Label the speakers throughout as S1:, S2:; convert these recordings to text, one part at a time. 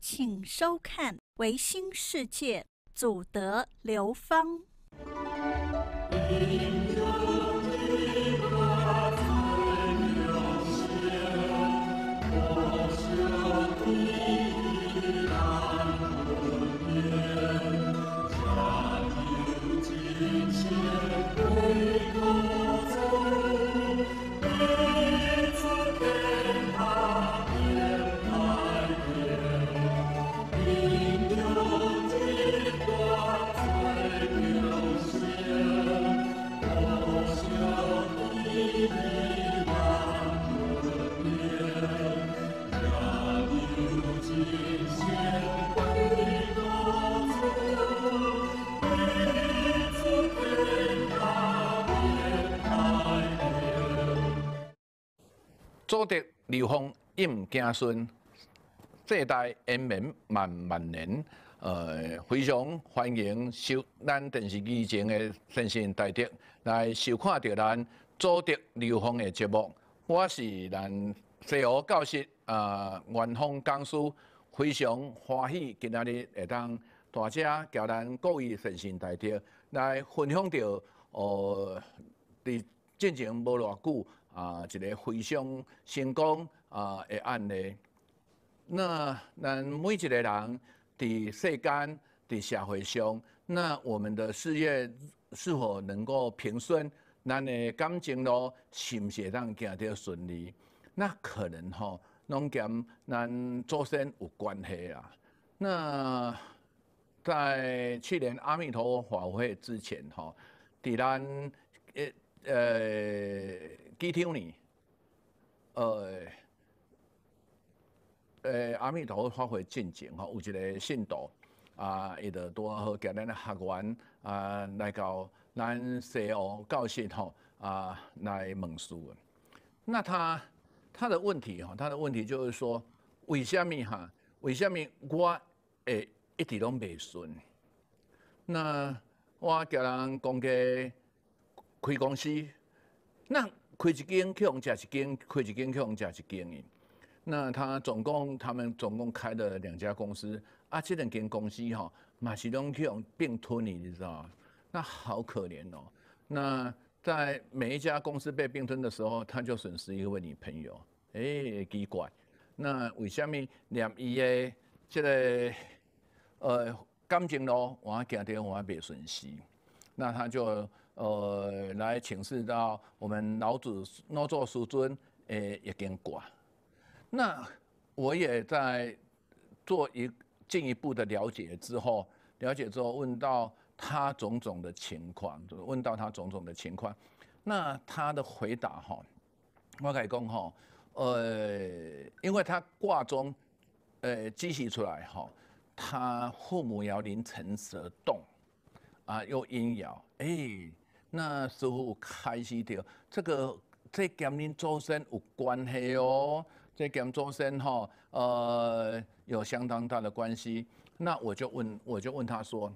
S1: 请收看《维新世界》，祖德刘芳。祖德流芳应惊孙，世代英绵万万年。呃，非常欢迎收咱电视机前的神圣大德来收看到咱祖德流芳的节目。我是咱西湖教室呃元丰讲师，非常欢喜今日会当大家交咱各位神圣大德来分享着哦，伫进程无偌久。啊，一个非常成功啊的案例。那咱每一个人伫世间、伫社会上，那我们的事业是否能够平顺？咱的感情路是不是会能行得顺利？那可能吼，拢兼咱祖先有关系啊。那在去年阿弥陀佛会之前吼，伫咱诶。呃，几天呢？呃，呃，阿弥陀发挥见解吼，有一个信徒啊，伊就仔好，叫咱学员啊来到咱西欧教室吼啊来问书。那他他的问题吼，他的问题就是说，为下物？哈，为下物？我会一直拢袂顺。那我叫人讲个。开公司，那开一间，去家一间，开一间，去一家一间的。那他总共，他们总共开了两家公司啊！这两间公司哈，马去往并吞你，你知道？那好可怜哦！那在每一家公司被并吞的时候，他就损失一位女朋友，哎，奇怪！那为虾米连伊的这个呃，感情咯，我家庭我袂损失，那他就。呃，来请示到我们老祖老祖师尊诶，一经卦。那我也在做一进一步的了解之后，了解之后问到他种种的情况，问到他种种的情况。那他的回答哈，我讲哈，呃，因为他卦中呃揭示出来哈，他父母要临辰蛇动。啊，有阴阳，哎，那师傅开始掉，这个这跟您周身有关系哦，这跟周身哈，呃，有相当大的关系。那我就问，我就问他说，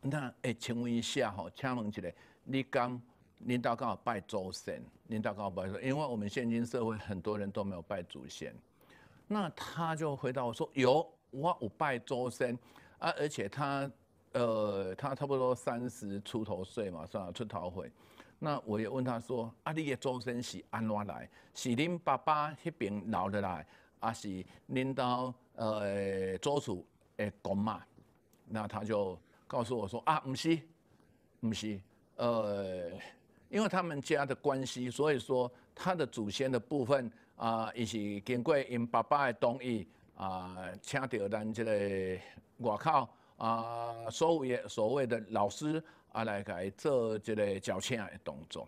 S1: 那哎，请问一下哈，请问起来，你刚您到刚好拜周身，您到刚好拜说，因为我们现今社会很多人都没有拜祖先，那他就回答我说，有，我有拜周身啊，而且他。呃，他差不多三十出头岁嘛，算了，出头岁。那我也问他说：“啊，你的祖先是安怎来？是恁爸爸迄边留的来，还是恁到呃祖厝诶公妈？”那他就告诉我说：“啊，不是，不是，呃，因为他们家的关系，所以说他的祖先的部分啊，也是经过因爸爸的同意啊，请到咱即个外口。”啊，所的所谓的老师啊，来改做这个矫情的动作。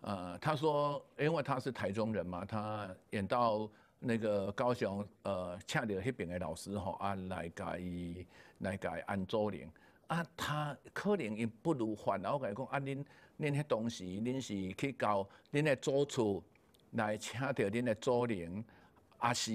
S1: 呃，他说，因为他是台中人嘛，他演到那个高雄，呃，请到那边的老师吼啊来改来改安租灵。啊，他可能因不如后恼伊讲，啊，恁恁迄同事恁是去到恁的租厝来请到恁的租人，啊是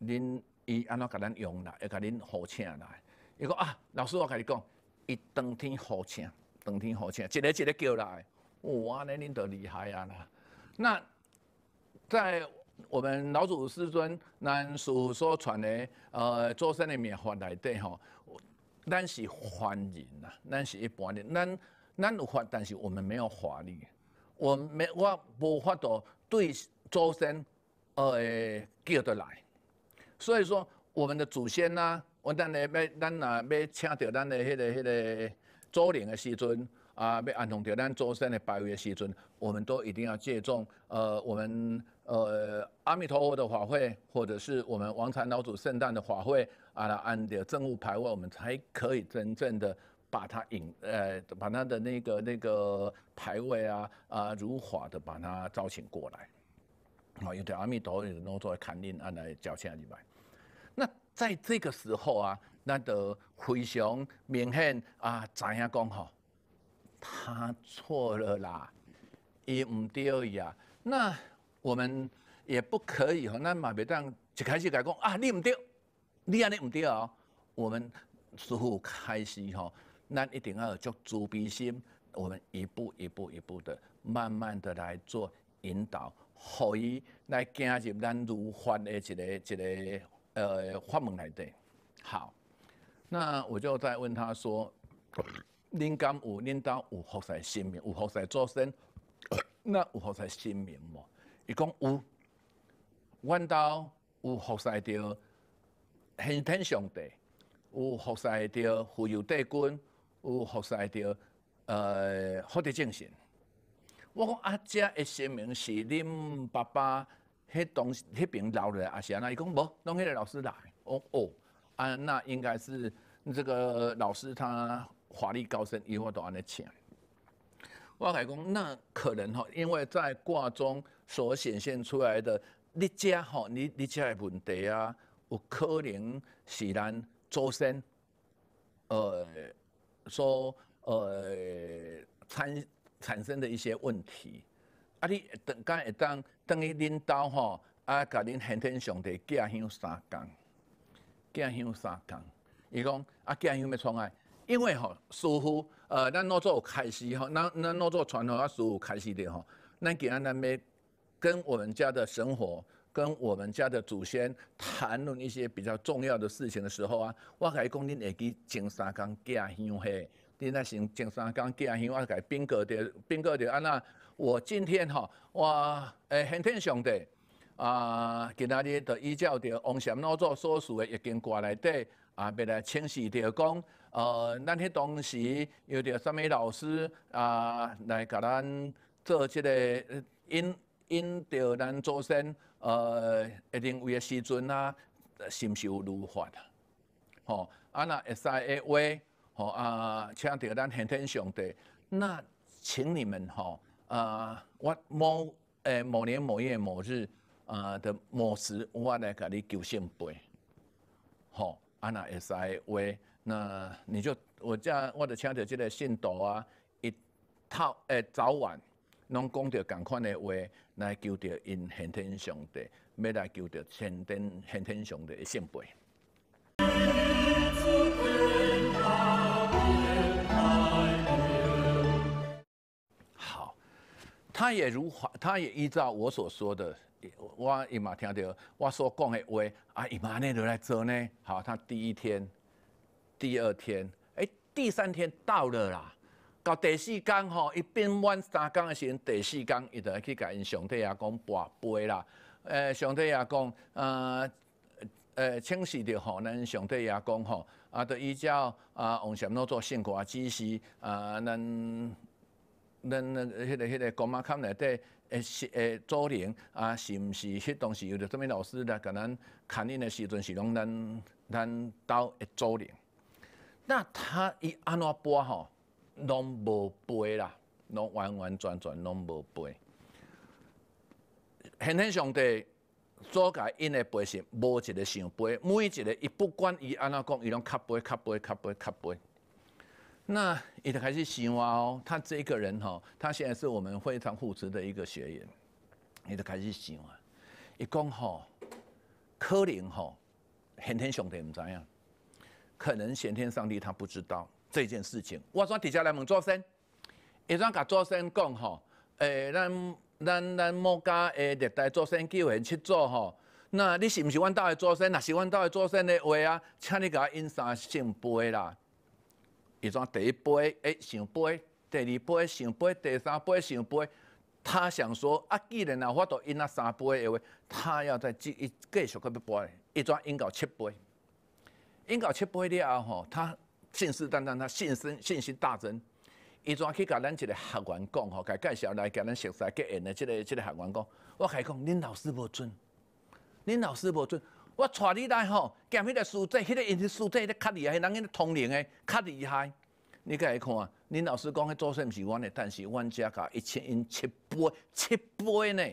S1: 恁？伊安怎甲咱用啦，要甲恁呼请来。伊讲啊，老师，我甲你讲，伊当天呼请，当天呼请，一个一个叫来。哇，尼恁著厉害啊！啦！那在我们老祖师尊咱所传的呃祖先的秘法内底吼，咱是凡人呐，咱是一般人，咱咱有法，但是我们没有法力，我没我无法度对祖先呃叫得来。所以说，我们的祖先呢，我当然要咱呐，要请到咱的迄个、迄个祖灵的时阵，啊，要安奉到咱祖先的牌位的时阵，我们都一定要借重呃，我们呃，阿弥陀佛的法会，或者是我们王禅老祖圣诞的法会，啊，来按着正务牌位，我们才可以真正的把他引，呃，把他的那个那个牌位啊，啊，如法的把他招请过来。好，有点阿弥陀，有作为看念，按来交钱去买。在这个时候啊，那得非常明显啊，知影讲吼？他错了啦，伊毋对呀。那我们也不可以吼，那马袂当一开始伊讲啊，你毋对，你安尼毋对哦。我们师傅开始吼，咱一定要有足慈悲心，我们一步一步一步的，慢慢的来做引导，让伊来走入咱如法的一个一个。呃法门来的。好，那我就再问他说：“您敢有念到有佛在心明，有佛在做身，那有佛在心明么？”伊讲有，阮兜有佛在着先天上帝，有佛在着富有帝君，有佛在着呃福德精神。我讲阿姐的心明是恁爸爸。迄东，迄边老嘞，阿霞奶伊讲无，拢迄个老师来，哦哦，啊那应该是这个老师他华丽高深，伊话都安尼请。我讲那可能吼，因为在卦中所显现出来的你家吼，你你这问题啊，有可能是咱祖先，呃，所呃产产生的一些问题。啊！你等敢会当等于恁兜吼，啊！甲恁先天兄弟寄乡三工，寄乡三工。伊讲啊，寄乡要创哎？因为吼，师傅，呃，咱哪组开始吼，咱咱哪做传统啊，师父开始的吼，咱今日咱要跟我们家的生活，跟我们家的祖先谈论一些比较重要的事情的时候啊，我还讲恁会去前三工寄乡嘿。你那像前三工吉阿兄，我该边个着边个着？啊那我今天吼，我诶，今天上帝啊，今仔日着依照着王禅老祖所书诶一经过来底啊，来清洗着讲，呃，咱迄当时有着啥物老师啊来甲咱做即个引引着咱祖先呃一定的时阵啊心修如法啊，吼啊若会使诶话。吼啊，请叫咱天天上帝，那请你们吼啊，我某诶某年某月某日啊的某时，我来甲你求信背。吼安那会使爱话，那你就我遮我就请到即个信徒啊，一套诶早晚，拢讲着同款的话来求到因天天上帝，要来求到天天天天上帝的圣杯。他也如法，他也依照我所说的，我伊玛听到我所讲的话啊伊玛那都来做呢。好，他第一天、第二天，哎，第三天到了啦。到第四天吼，一边弯三缸的时候，第四天伊都来去跟上帝阿公拜杯啦。诶，上帝阿公，呃，呃，请示着吼，咱上帝阿公吼，啊，都依照啊王小诺做辛苦啊，只是啊咱。咱那、迄个、迄个，公妈看内底，诶、是、诶，周年啊，是毋是？迄当时有着什物老师来甲咱看因的时阵，是拢咱咱兜诶周年。那他伊安怎背吼，拢无背啦，拢完完全全拢无背。现天上帝，做甲因的背是无一个想背，每一个伊不管伊安怎讲，伊拢刻背、刻背、刻背、刻背。那伊就开始想哇哦，他这个人吼，他现在是我们非常扶持的一个学员。伊就开始想啊，伊讲吼，可能吼，先天上帝唔知啊，可能先天上帝他不知道这件事情。我专底下来问祖先，伊专甲祖先讲吼，诶，咱咱咱某家诶历代祖先叫人去做吼，那你是毋是阮兜的祖先若是阮兜的祖先的话啊，请你甲因三姓拜啦。伊抓第一杯，哎，上杯；第二杯，上杯；第三杯，上杯。他想说，啊，既然啊，我都饮啊三杯，的话，他要再记一续小可杯，伊抓饮到七杯。饮到七杯了后，吼，他信誓旦旦，他信心信心大增。伊抓去甲咱一个学员讲吼，甲介绍来甲咱熟悉结缘的即个即个学员讲，我开讲，恁老师无准，恁老师无准。我带你来吼，见迄个书册，迄个因的书册，迄个较厉害，人因通灵的较厉害。你甲伊看，恁老师讲，迄祖先毋是阮的，但是阮遮甲一千因七八七八呢。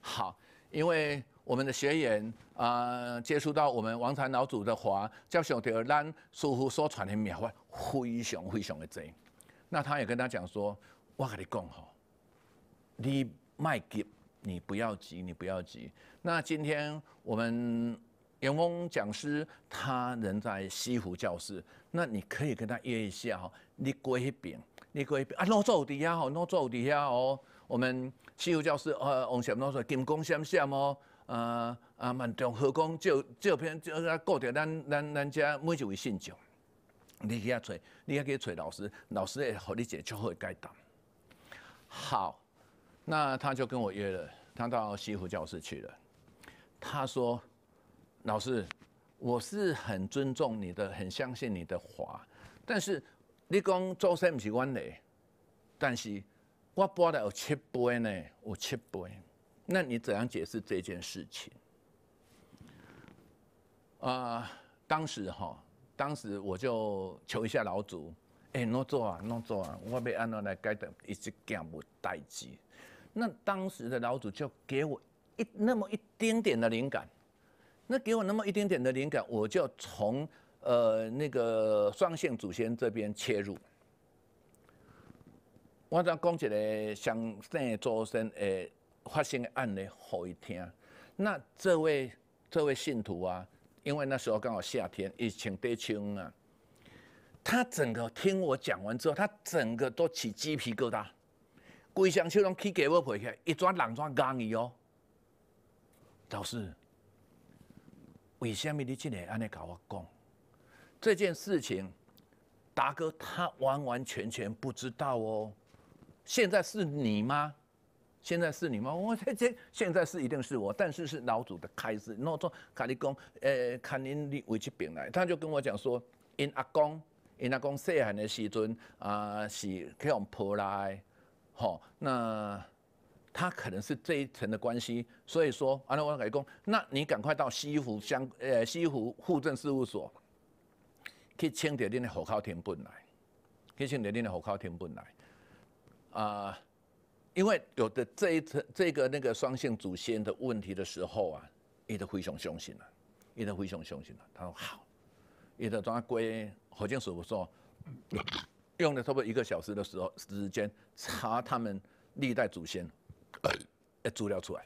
S1: 好，因为我们的学员啊，接触到我们王禅老祖的话，就晓着咱师傅所传的妙法非常非常的多。那他也跟他讲说，我跟你讲吼，你卖急，你不要急，你不要急。那今天我们。员工讲师他人在西湖教室，那你可以跟他约一下哈。你过归边，你归边啊，老早底哦，老早底下哦。我们西湖教室呃，王贤老说金光闪闪哦，呃啊万众和光照照片，就啊，过掉咱咱咱家每一位信众。你去遐找，你遐去找老师，老师会互你一个较好的解答。好，那他就跟我约了，他到西湖教室去了。他说。老师，我是很尊重你的，很相信你的话，但是你讲周三不是阮的，但是我播了七杯呢，有七杯，那你怎样解释这件事情？啊，当时哈，当时我就求一下老祖，哎，侬做啊，侬做啊，我被安到来改的，一直干部代志，那当时的老祖就给我一那么一丁点的灵感。那给我那么一点点的灵感，我就从呃那个双线祖先这边切入。我再讲一个双的祖先诶发生的案例好一听。那这位这位信徒啊，因为那时候刚好夏天，疫情得穿啊。他整个听我讲完之后，他整个都起鸡皮疙瘩。规双手拢起鸡窝皮起，一转人转抓硬哦。老师。为虾米你竟然安尼甲我讲？这件事情，达哥他完完全全不知道哦。现在是你吗？现在是你吗？我这这现在是一定是我，但是是老祖的开始。那我讲，咖喱公，呃，看您为这边来，他就跟我讲说，因阿公，因阿公细汉的时阵啊，是去用婆来，吼，那。他可能是这一层的关系，所以说安德万改工，那你赶快到西湖乡呃西湖户政事务所去清点点的户口填本来，去清点点的户口填本来啊，因为有的这一层这个那个双性祖先的问题的时候啊，一都非常相信了，一都非常相信了。他说好，一直转归火箭事务所，用了差不多一个小时的时候时间查他们历代祖先。呃，一资料出来，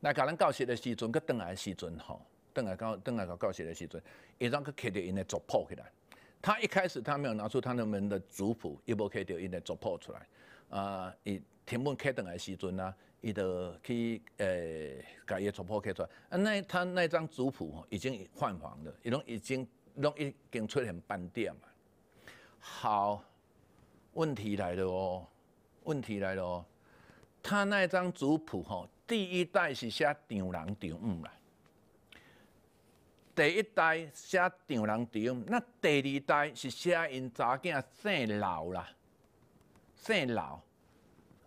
S1: 那甲咱教学的时阵，佮登来时阵吼，登来教，登来教教学的时阵，伊张佮刻着因的族谱起来。他一开始，他没有拿出他们的族谱，伊无刻着因的族谱出来。呃，伊提本刻登来时阵呢，伊就去呃，甲伊的族谱刻出来。啊，那他那张族谱吼，已经泛黄了，伊拢已经拢已经出现斑点嘛。好，问题来了哦，问题来了。他那张族谱吼，第一代是写丈人丈母啦，第一代写丈人丈母，那第二代是写因查囡姓老啦，姓老，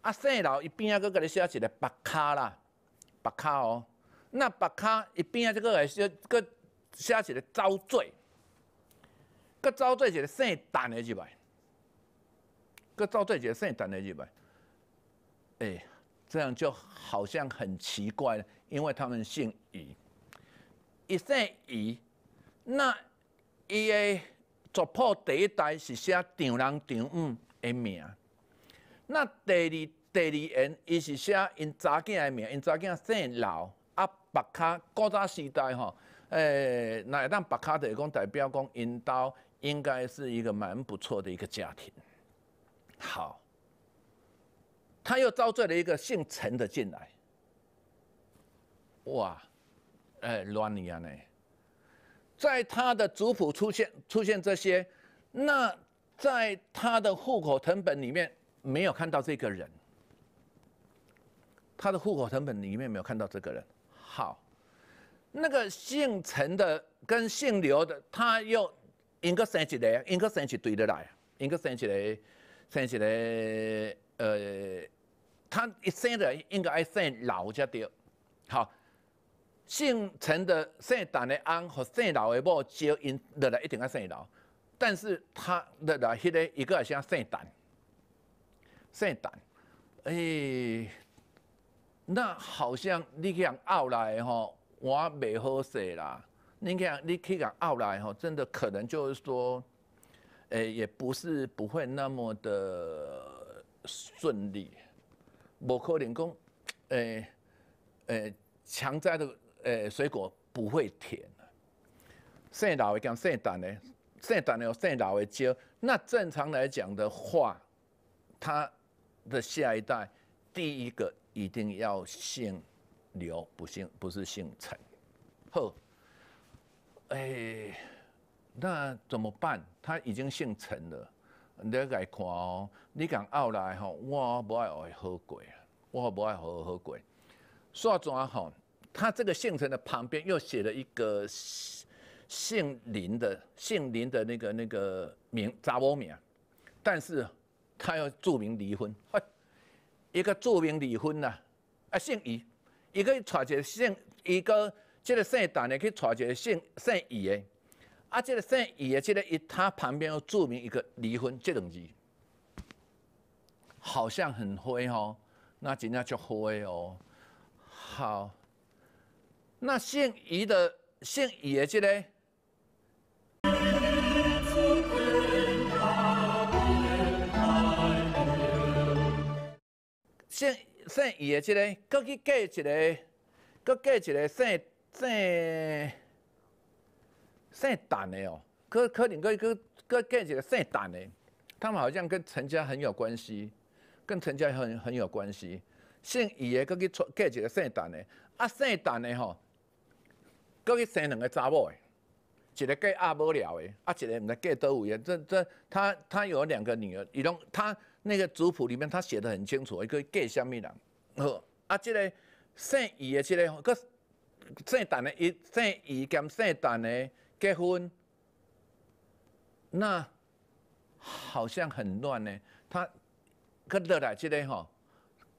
S1: 啊姓老，伊边啊佫甲你写一个白卡啦，白卡哦，那白卡伊边啊这个来写佫写一个遭罪，佫遭罪一个姓陈的入来，佫遭罪一个姓陈的入来。哎，这样就好像很奇怪，因为他们姓余，一姓余，那伊的族谱第一代是写丈人丈母的名，那第二第二人伊是写因查囝的名，因查囝姓刘啊白卡古早时代吼，诶，那会当白卡就是讲代表讲，因兜应该是一个蛮不错的一个家庭，好。他又遭罪了一个姓陈的进来，哇，哎，乱你啊！呢，在他的族谱出现出现这些，那在他的户口成本里面没有看到这个人，他的户口成本里面没有看到这个人。好，那个姓陈的跟姓刘的，他又应该生一个，应该生起堆的来，应该生起来，生起来，呃。他一生的应该要生老才对，好姓陈的姓陈的翁和姓老的只招，因落来一定要姓老，但是他落来迄个一个像姓陈，姓陈。哎，那好像你共拗来吼，我袂好势啦，你看你共拗来吼，真的可能就是说，诶，也不是不会那么的顺利。无可能讲，诶诶，强摘的诶水果不会甜啊！姓刘的跟生蛋的，生蛋的有姓刘的叫，那正常来讲的话，他的下一代第一个一定要姓刘，不姓不是姓陈。呵，诶，那怎么办？他已经姓陈了。你来看哦，你讲后来吼，我不爱学好过啊，我不爱伊好过。刷砖吼，他这个姓陈的旁边又写了一个姓林的，姓林的那个那个名查某名但是他要注明离婚，一个注明离婚呐，啊姓伊，一个娶一个姓，一个这个姓陈的去娶一个姓姓伊的。啊，这个姓伊的这个伊他旁边又注明一个离婚这两字，好像很灰哦，那真样就灰哦？好，那姓伊的姓伊的这个，姓姓伊的这个，佫去嫁一个，佫嫁一个姓姓。姓陈的哦，可可能个哥，哥嫁一个姓陈的，他们好像跟陈家很有关系，跟陈家很很有关系。姓余的，哥去出嫁一个姓陈的，啊，姓陈的吼，哥去生两个查某的，一个嫁阿母了的，啊，一个毋知嫁倒位的。这这，他他有两个女儿，伊拢他那个族谱里面他写的很清楚，伊个嫁向物人好啊，即个姓余的，即个哥姓陈的，伊姓余兼姓陈的。结婚，那好像很乱呢。他跟乐来这的吼，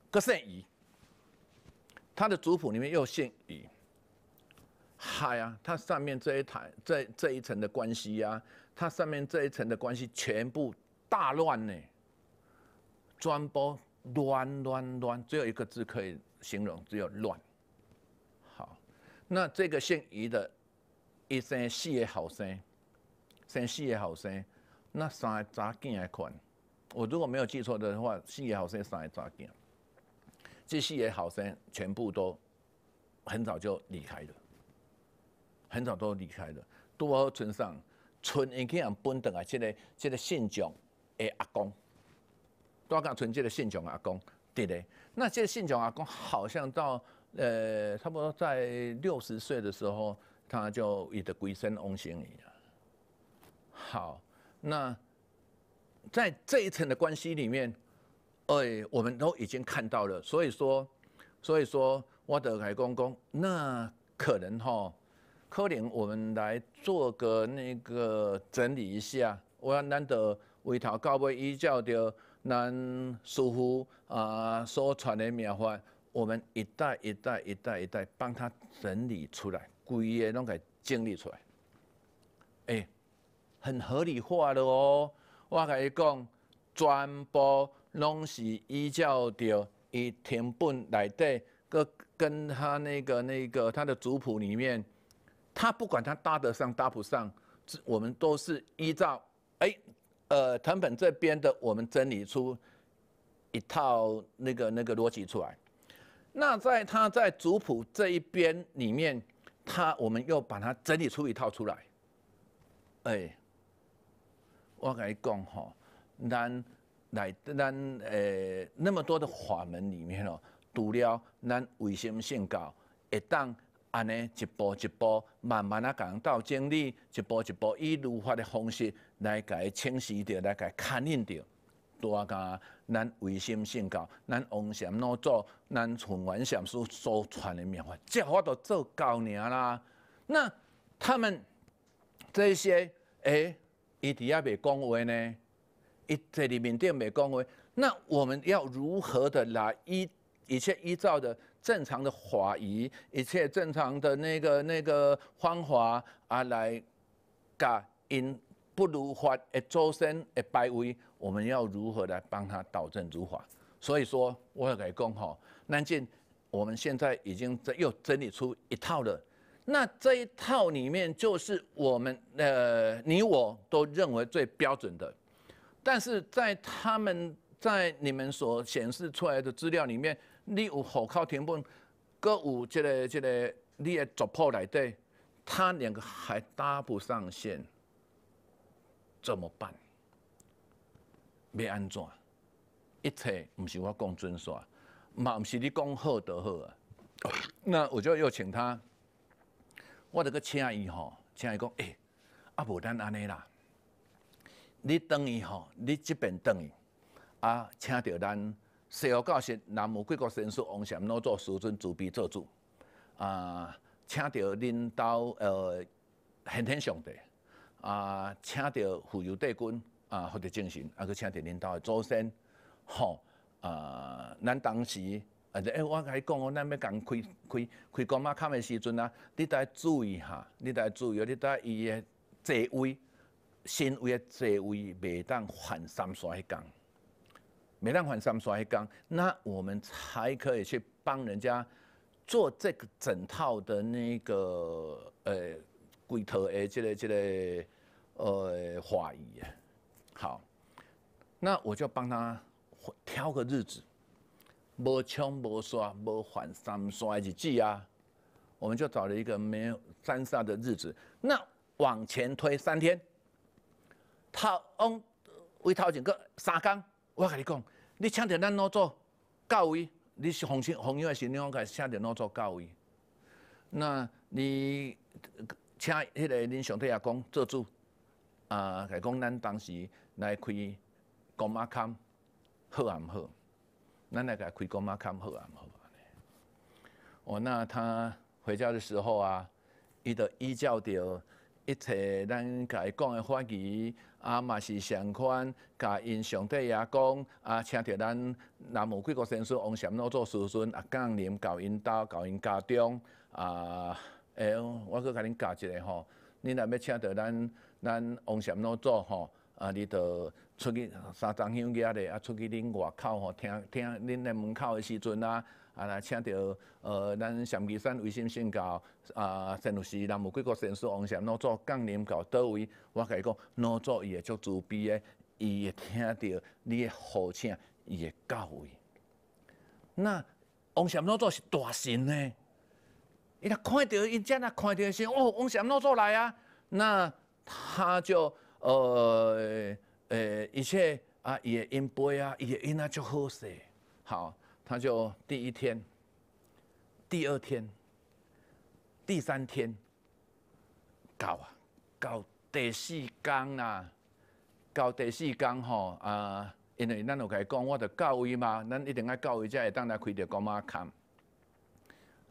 S1: 个姓余，他的族谱里面又姓余，嗨啊，他上面这一台这这一层的关系啊，他上面这一层的关系全部大乱呢，专播乱乱乱，只有一个字可以形容，只有乱。好，那这个姓余的。一生四个后生，生四个后生，那三仔囝的款。我如果没有记错的话，四个后生三仔囝，这四个后生全部都很早就离开了，很早都离开了。多村上，村已去人奔到来，这个这个姓蒋的阿公，多家村这个蒋的阿公，对的。那这个姓蒋阿公好像到呃，差不多在六十岁的时候。他就一的鬼神翁心里了。好，那在这一层的关系里面，哎，我们都已经看到了。所以说，所以说，我的海公公，那可能哈，柯林，我们来做个那个整理一下。我要难得为头告辈依照的难师傅啊，所传的妙法，我们一代一代一代一代帮他整理出来。贵的拢给整理出来，哎，很合理化的哦。我甲伊讲，全部拢是依照着以藤本来对，跟跟他那个那个他的族谱里面，他不管他搭得上搭不上，我们都是依照哎呃藤本这边的，我们整理出一套那个那个逻辑出来。那在他在族谱这一边里面。他，我们要把它整理出一套出来。哎，我甲你讲吼，咱来咱诶那么多的法门里面哦，除了咱为什么信教，一旦安尼一步一步慢慢啊讲到经理，一步一步以如法的方式来给清洗掉，来给牵认掉。大家，咱唯心信教，咱往想弄做，咱纯妄想所所传的妙法，这我都做够年啦。那他们这些，哎，伊伫遐袂讲话呢，伊坐伫面顶袂讲话。那我们要如何的来依一切依照的正常的法仪，一切正常的那个那个方法啊来，甲因不如法的众生的拜位。我们要如何来帮他导正如法？所以说我要改讲哈，南京我们现在已经整又整理出一套了。那这一套里面就是我们呃你我都认为最标准的，但是在他们在你们所显示出来的资料里面，你有火靠填补，各有这个这个，你也突破来对，他两个还搭不上线，怎么办？要安怎？一切毋是我讲尊说，嘛毋是你讲好得好啊？那我就邀请他，我得阁请伊吼，请伊讲，诶，啊无咱安尼啦，你等伊吼，你即边等伊，啊，请着咱西湖教室南无贵国神师王禅老祖师尊主笔做主，啊，请着恁兜呃，先天上帝，啊，请着护佑帝君。啊，获得进神啊，去请个领导的祖先，吼啊！咱当时啊，就欸，我甲你讲哦，咱要共开开开公妈卡的时阵啊，你得注意哈，你得注意哦，你得伊的座位，身位的座位袂当换三迄工，袂当换三迄工，那我们才可以去帮人家做这个整套的那个呃，规套的这个这个呃，话语啊。好，那我就帮他挑个日子，无冲、无刷无犯三煞，日子啊。我们就找了一个没有三煞的日子。那往前推三天，他翁，为头前个三天，我跟你讲，你请着咱哪做教位？你是红青红的时，是娘家？请到哪做教位？那你请迄个恁兄弟阿公做主。啊，阿讲咱当时。来开公马卡，好啊？唔好？咱来甲开公马卡，好啊？唔好？哦，那他回家的时候啊，伊就依照着一切咱甲伊讲的法语啊，嘛是相款，甲因上帝也讲啊，请着咱南无贵国先生王善老做师尊啊，降临教因兜教因家中啊，哎，我佫甲恁教一个吼，恁若要请着咱咱王善老祖吼。啊！你著出去三张香烟咧，啊！出去恁外口吼，听听恁恁门口的时阵啊，啊来请到呃，咱咸鱼山微信信教啊，神父师，南无贵国神父王贤老祖降临到倒位，我甲伊讲，老祖伊会足慈悲，伊会听到你的呼请，伊会到位。那王贤老祖是大神呢，伊若看到因，遮若看到是哦，王贤老祖来啊，那他就。呃呃，一切啊也因啊，伊也因那就好势。好，他就第一天、第二天、第三天到啊，到第四天啊，到第四天吼啊，因为咱有甲伊讲，我得教育嘛，咱一定要教育，才会当来开着公妈看。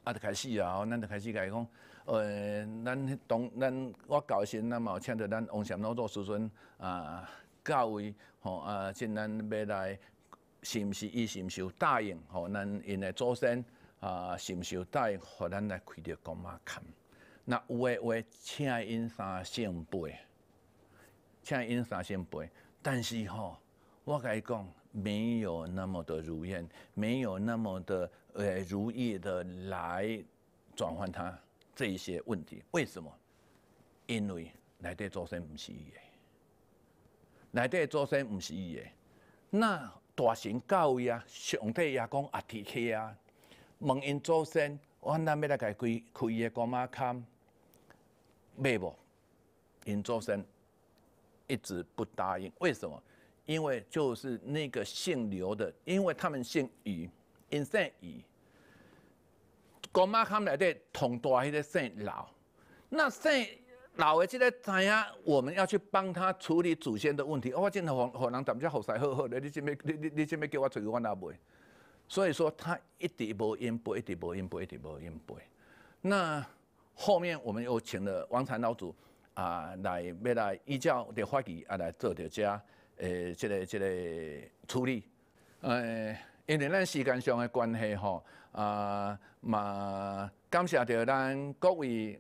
S1: 啊，就开始啊，咱就开始甲伊讲。呃，咱当咱我到时，咱嘛有请到咱王常老做时阵啊，教位吼啊，即咱未来是毋是伊是毋是有答应吼，咱因的祖先啊，是毋是有答应，互咱来开着公妈坑。那有诶话，请因三先辈，请因三先辈，但是吼，我甲伊讲，没有那么的如愿，没有那么的呃如意的来转换它。这一些问题，为什么？因为内底祖先毋是伊的，乃地祖先毋是伊的。那大神教伊啊，上帝也讲阿提克啊，问因祖先，我喊咱要来改开开伊个干妈看？要不？因祖先一直不答应，为什么？因为就是那个姓刘的，因为他们姓于，因姓于。我妈他们来对同大迄个姓老，那姓老的即个知影我们要去帮他处理祖先的问题，我真他和互人谈遮后使好好咧，你即备你你你准叫我出去阮哪买？所以说他一直无应背，一直无应背，一直无应背。那后面我们又请了王禅老祖啊来，要来依照的法啊来做着遮诶，即个即个处理，诶，因为咱时间上的关系吼。啊，嘛，感谢着咱各位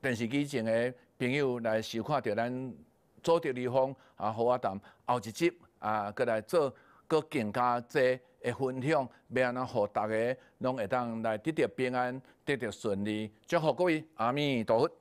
S1: 电视机前的朋友来收看着咱做着旅游啊，好啊，淡后一集啊，过来做搁更加多的分享，要安怎互大家拢会当来得着平安，得着顺利，祝福各位阿弥陀佛。